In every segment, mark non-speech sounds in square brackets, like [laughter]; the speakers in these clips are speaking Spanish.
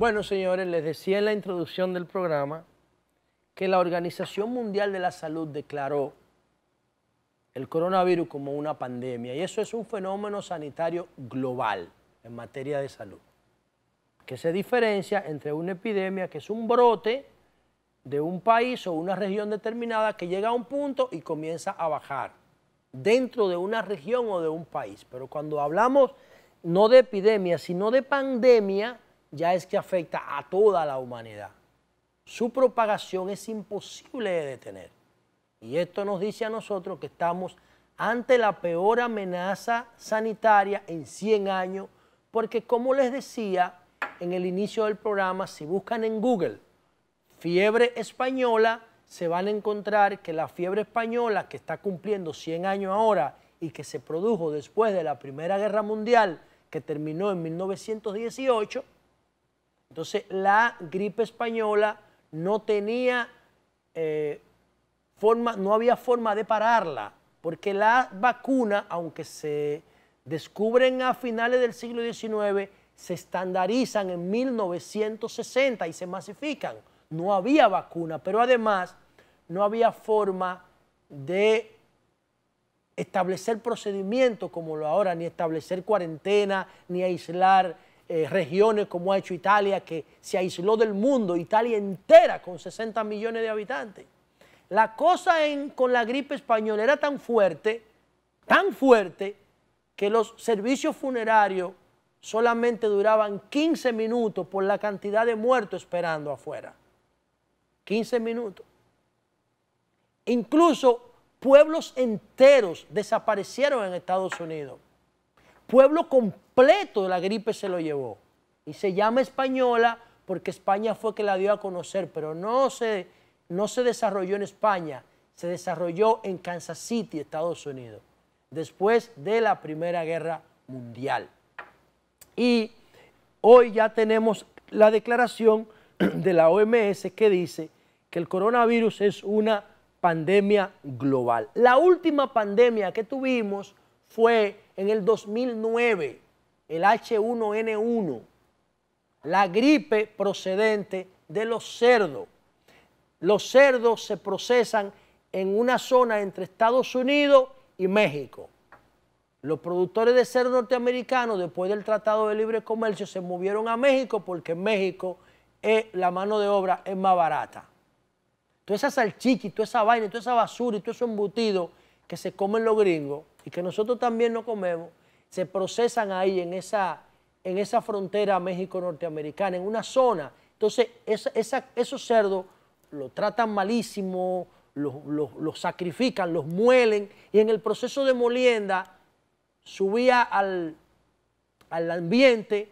Bueno, señores, les decía en la introducción del programa que la Organización Mundial de la Salud declaró el coronavirus como una pandemia y eso es un fenómeno sanitario global en materia de salud, que se diferencia entre una epidemia que es un brote de un país o una región determinada que llega a un punto y comienza a bajar dentro de una región o de un país. Pero cuando hablamos no de epidemia, sino de pandemia, ya es que afecta a toda la humanidad. Su propagación es imposible de detener. Y esto nos dice a nosotros que estamos ante la peor amenaza sanitaria en 100 años, porque como les decía en el inicio del programa, si buscan en Google fiebre española, se van a encontrar que la fiebre española, que está cumpliendo 100 años ahora y que se produjo después de la Primera Guerra Mundial, que terminó en 1918, entonces, la gripe española no tenía eh, forma, no había forma de pararla, porque la vacuna, aunque se descubren a finales del siglo XIX, se estandarizan en 1960 y se masifican. No había vacuna, pero además no había forma de establecer procedimientos como lo ahora, ni establecer cuarentena, ni aislar eh, regiones como ha hecho Italia, que se aisló del mundo, Italia entera con 60 millones de habitantes. La cosa con la gripe española era tan fuerte, tan fuerte, que los servicios funerarios solamente duraban 15 minutos por la cantidad de muertos esperando afuera. 15 minutos. Incluso pueblos enteros desaparecieron en Estados Unidos. Pueblos con la gripe se lo llevó. Y se llama española porque España fue que la dio a conocer, pero no se, no se desarrolló en España, se desarrolló en Kansas City, Estados Unidos, después de la Primera Guerra Mundial. Y hoy ya tenemos la declaración [clears throat] de la OMS que dice que el coronavirus es una pandemia global. La última pandemia que tuvimos fue en el 2009 el H1N1, la gripe procedente de los cerdos. Los cerdos se procesan en una zona entre Estados Unidos y México. Los productores de cerdo norteamericanos, después del Tratado de Libre Comercio, se movieron a México porque en México es, la mano de obra es más barata. Toda esa salchichi, toda esa vaina, toda esa basura y todo eso embutido que se comen los gringos y que nosotros también no comemos, se procesan ahí en esa, en esa frontera México-Norteamericana, en una zona. Entonces, esos cerdos lo tratan malísimo, los, sacrifican, los muelen, y en el proceso de molienda subía al, al ambiente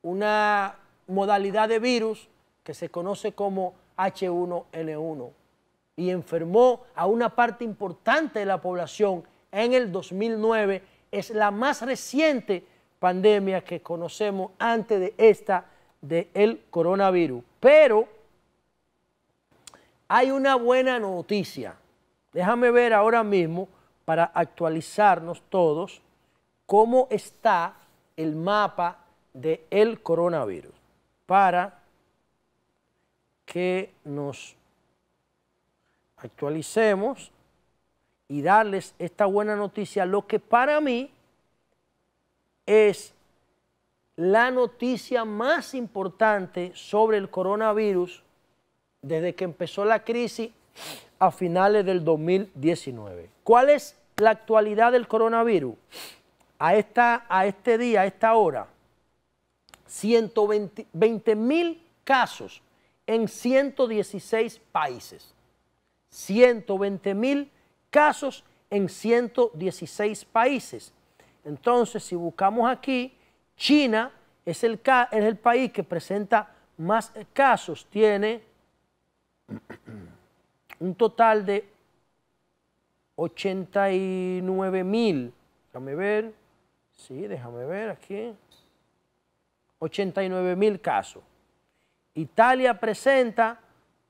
una modalidad de virus que se conoce como H1N1 y enfermó a una parte importante de la población en el 2009 es la más reciente pandemia que conocemos antes de esta del coronavirus. Pero hay una buena noticia. Déjame ver ahora mismo para actualizarnos todos cómo está el mapa del coronavirus para que nos actualicemos y darles esta buena noticia, lo que para mí es la noticia más importante sobre el coronavirus desde que empezó la crisis a finales del 2019. ¿Cuál es la actualidad del coronavirus? A, esta, a este día, a esta hora, 120 mil casos en 116 países. 120 mil casos en 116 países. Entonces, si buscamos aquí, China es el, país que presenta más casos, tiene un total de 89 mil. Déjame ver. Sí, déjame ver aquí. 89 mil casos. Italia presenta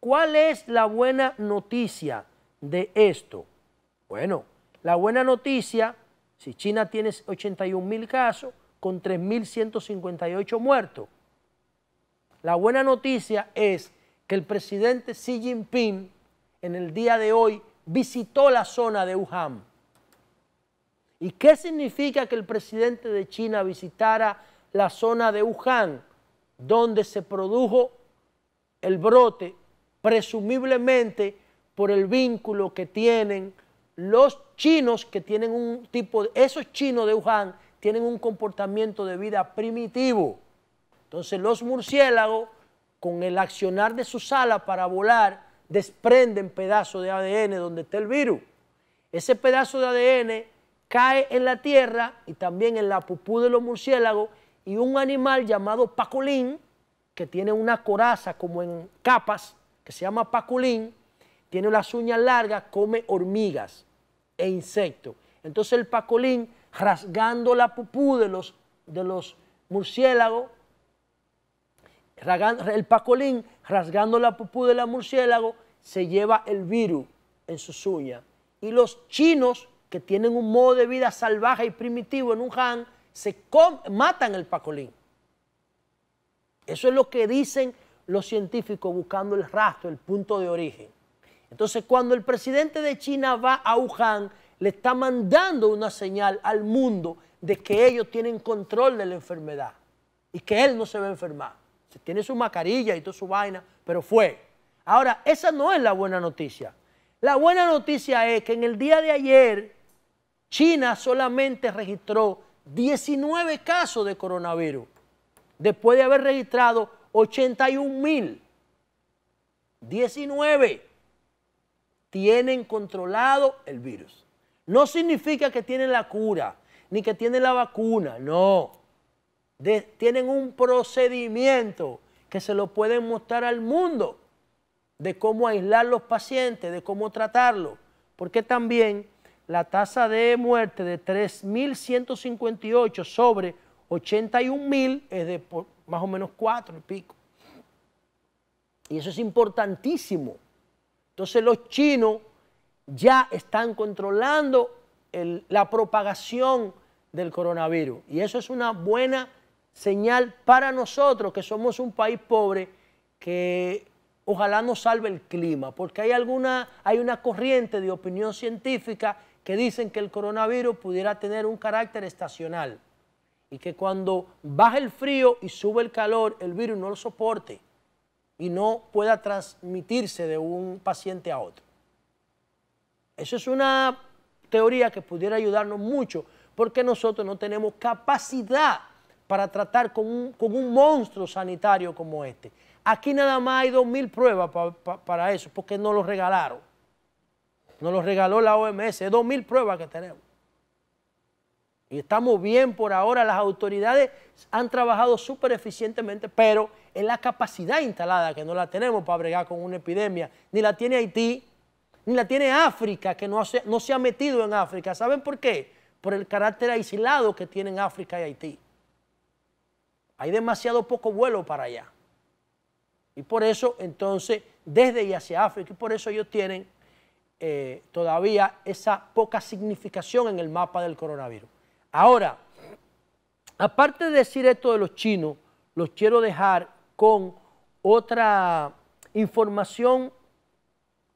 ¿Cuál es la buena noticia de esto? Bueno, la buena noticia, si China tiene 81 mil casos con 3.158 muertos, la buena noticia es que el presidente Xi Jinping en el día de hoy visitó la zona de Wuhan. ¿Y qué significa que el presidente de China visitara la zona de Wuhan, donde se produjo el brote presumiblemente por el vínculo que tienen los chinos que tienen un tipo, de, esos chinos de Wuhan tienen un comportamiento de vida primitivo. Entonces los murciélagos, con el accionar de sus alas para volar, desprenden pedazos de ADN donde está el virus. Ese pedazo de ADN cae en la tierra y también en la pupú de los murciélagos y un animal llamado pacolín, que tiene una coraza como en capas, que se llama paculín, tiene las uñas largas, come hormigas e insectos. Entonces el pacolín rasgando la pupú de los, de los murciélagos, el paculín, rasgando la pupú de los murciélagos, se lleva el virus en sus uñas. Y los chinos, que tienen un modo de vida salvaje y primitivo en un han, se matan el pacolín. Eso es lo que dicen los científicos buscando el rastro, el punto de origen. Entonces, cuando el presidente de China va a Wuhan, le está mandando una señal al mundo de que ellos tienen control de la enfermedad y que él no se va a enfermar. Se tiene su mascarilla y toda su vaina, pero fue. Ahora, esa no es la buena noticia. La buena noticia es que en el día de ayer, China solamente registró 19 casos de coronavirus, después de haber registrado 81 19 tienen controlado el virus. No significa que tienen la cura, ni que tienen la vacuna, no. tienen un procedimiento que se lo pueden mostrar al mundo de cómo aislar los pacientes, de cómo tratarlos. Porque también la tasa de muerte de 3.158 sobre 81 mil es de más o menos cuatro y pico. Y eso es importantísimo. Entonces los chinos ya están controlando la propagación del coronavirus. Y eso es una buena señal para nosotros que somos un país pobre que ojalá nos salve el clima, porque hay, alguna, hay una corriente de opinión científica que dicen que el coronavirus pudiera tener un carácter estacional y que cuando baja el frío y sube el calor, el virus no lo soporte y no pueda transmitirse de un paciente a otro. Eso es una teoría que pudiera ayudarnos mucho porque nosotros no tenemos capacidad para tratar con un, monstruo sanitario como este. Aquí nada más hay 2.000 pruebas para eso, porque nos lo regalaron. Nos lo regaló la OMS, 2.000 pruebas que tenemos. Y estamos bien por ahora, las autoridades han trabajado súper eficientemente, pero es la capacidad instalada, que no la tenemos para bregar con una epidemia, ni la tiene Haití, ni la tiene África, que no se, ha metido en África. ¿Saben por qué? Por el carácter aislado que tienen África y Haití. Hay demasiado poco vuelo para allá. Y por eso, entonces, desde y hacia África, y por eso ellos tienen eh, todavía esa poca significación en el mapa del coronavirus. Ahora, aparte de decir esto de los chinos, los quiero dejar con otra información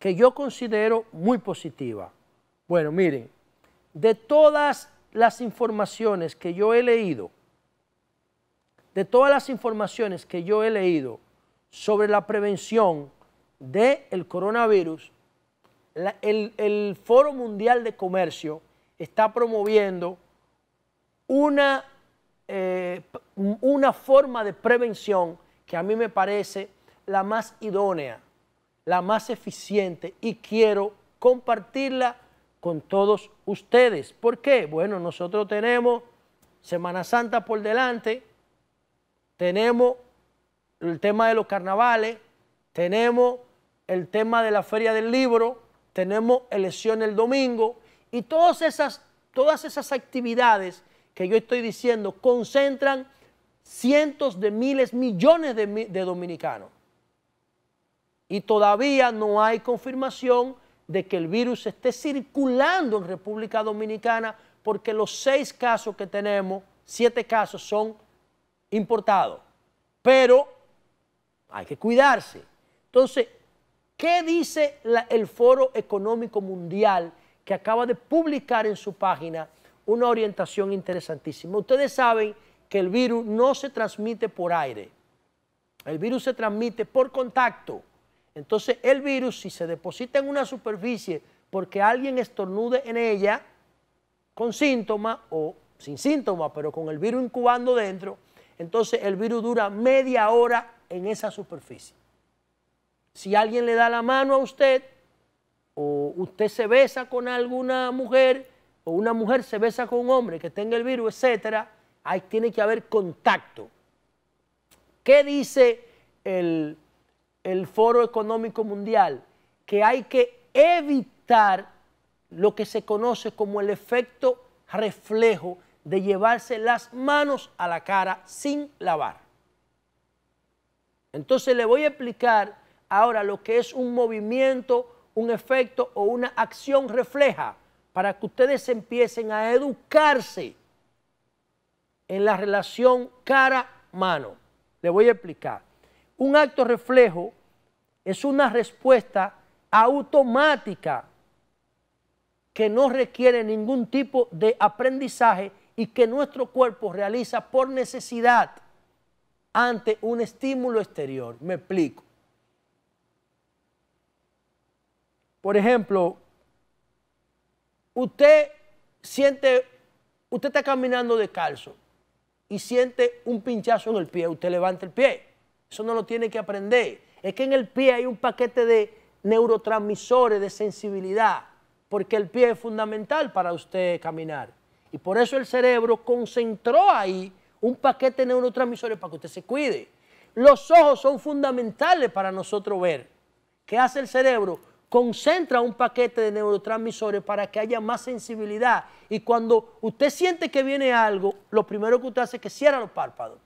que yo considero muy positiva. Bueno, miren, de todas las informaciones que yo he leído, de todas las informaciones que yo he leído sobre la prevención del coronavirus, el Foro Mundial de Comercio está promoviendo una, eh, una forma de prevención que a mí me parece la más idónea, la más eficiente y quiero compartirla con todos ustedes. ¿Por qué? Bueno, nosotros tenemos Semana Santa por delante, tenemos el tema de los carnavales, tenemos el tema de la feria del libro, tenemos elección el domingo y todas esas, todas esas actividades que yo estoy diciendo concentran cientos de miles, millones de, dominicanos. Y todavía no hay confirmación de que el virus esté circulando en República Dominicana porque los seis casos que tenemos, siete casos son importados. Pero hay que cuidarse. Entonces, ¿qué dice el Foro Económico Mundial que acaba de publicar en su página? una orientación interesantísima. Ustedes saben que el virus no se transmite por aire. El virus se transmite por contacto. Entonces el virus, si se deposita en una superficie porque alguien estornude en ella, con síntomas o sin síntomas, pero con el virus incubando dentro, entonces el virus dura media hora en esa superficie. Si alguien le da la mano a usted o usted se besa con alguna mujer, o una mujer se besa con un hombre que tenga el virus, etcétera, ahí tiene que haber contacto. ¿Qué dice el, el Foro Económico Mundial? Que hay que evitar lo que se conoce como el efecto reflejo de llevarse las manos a la cara sin lavar. Entonces le voy a explicar ahora lo que es un movimiento, un efecto o una acción refleja para que ustedes empiecen a educarse en la relación cara-mano. Le voy a explicar. Un acto reflejo es una respuesta automática que no requiere ningún tipo de aprendizaje y que nuestro cuerpo realiza por necesidad ante un estímulo exterior. Me explico. Por ejemplo, usted siente, usted está caminando descalzo y siente un pinchazo en el pie, usted levanta el pie. Eso no lo tiene que aprender. Es que en el pie hay un paquete de neurotransmisores, de sensibilidad, porque el pie es fundamental para usted caminar. Y por eso el cerebro concentró ahí un paquete de neurotransmisores para que usted se cuide. Los ojos son fundamentales para nosotros ver. ¿Qué hace el cerebro? concentra un paquete de neurotransmisores para que haya más sensibilidad. Y cuando usted siente que viene algo, lo primero que usted hace es que cierra los párpados.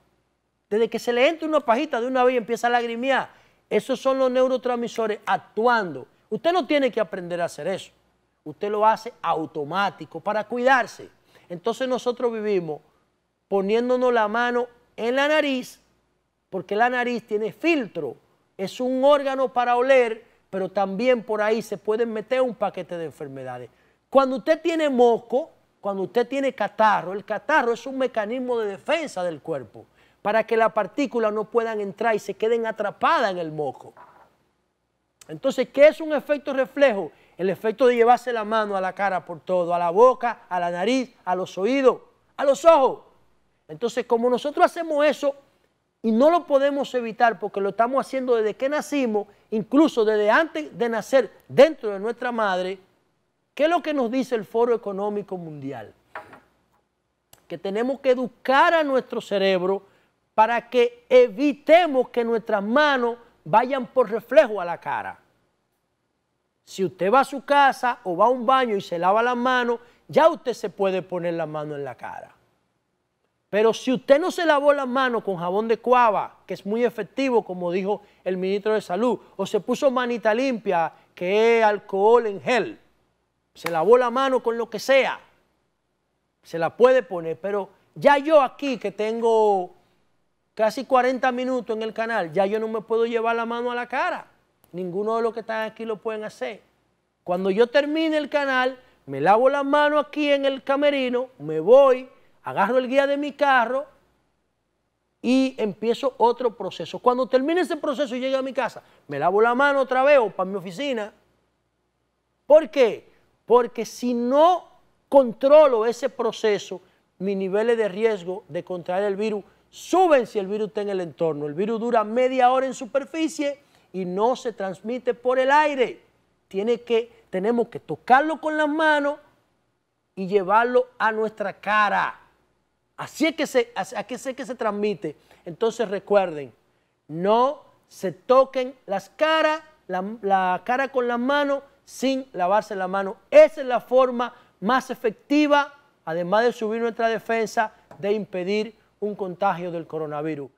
Desde que se le entra una pajita de una vez y empieza a lagrimear, esos son los neurotransmisores actuando. Usted no tiene que aprender a hacer eso. Usted lo hace automático para cuidarse. Entonces nosotros vivimos poniéndonos la mano en la nariz, porque la nariz tiene filtro, es un órgano para oler pero también por ahí se pueden meter un paquete de enfermedades. Cuando usted tiene moco, cuando usted tiene catarro, el catarro es un mecanismo de defensa del cuerpo para que las partículas no puedan entrar y se queden atrapadas en el moco. Entonces, ¿qué es un efecto reflejo? El efecto de llevarse la mano a la cara por todo, a la boca, a la nariz, a los oídos, a los ojos. Entonces, como nosotros hacemos eso y no lo podemos evitar porque lo estamos haciendo desde que nacimos, incluso desde antes de nacer dentro de nuestra madre. ¿Qué es lo que nos dice el Foro Económico Mundial? Que tenemos que educar a nuestro cerebro para que evitemos que nuestras manos vayan por reflejo a la cara. Si usted va a su casa o va a un baño y se lava las manos, ya usted se puede poner la mano en la cara. Pero si usted no se lavó las manos con jabón de cuava, que es muy efectivo, como dijo el ministro de Salud, o se puso manita limpia, que es alcohol en gel, se lavó la mano con lo que sea, se la puede poner. Pero ya yo aquí que tengo casi 40 minutos en el canal, ya yo no me puedo llevar la mano a la cara. Ninguno de los que están aquí lo pueden hacer. Cuando yo termine el canal, me lavo la mano aquí en el camerino, me voy, agarro el guía de mi carro y empiezo otro proceso. Cuando termine ese proceso y llegue a mi casa, me lavo la mano otra vez o para mi oficina. ¿Por qué? Porque si no controlo ese proceso, mis niveles de riesgo de contraer el virus suben si el virus está en el entorno. El virus dura media hora en superficie y no se transmite por el aire. Tiene tenemos que tocarlo con las manos y llevarlo a nuestra cara. Así es que se, que se transmite. Entonces recuerden, no se toquen las caras, la, la cara con la mano sin lavarse la mano. Esa es la forma más efectiva, además de subir nuestra defensa, de impedir un contagio del coronavirus.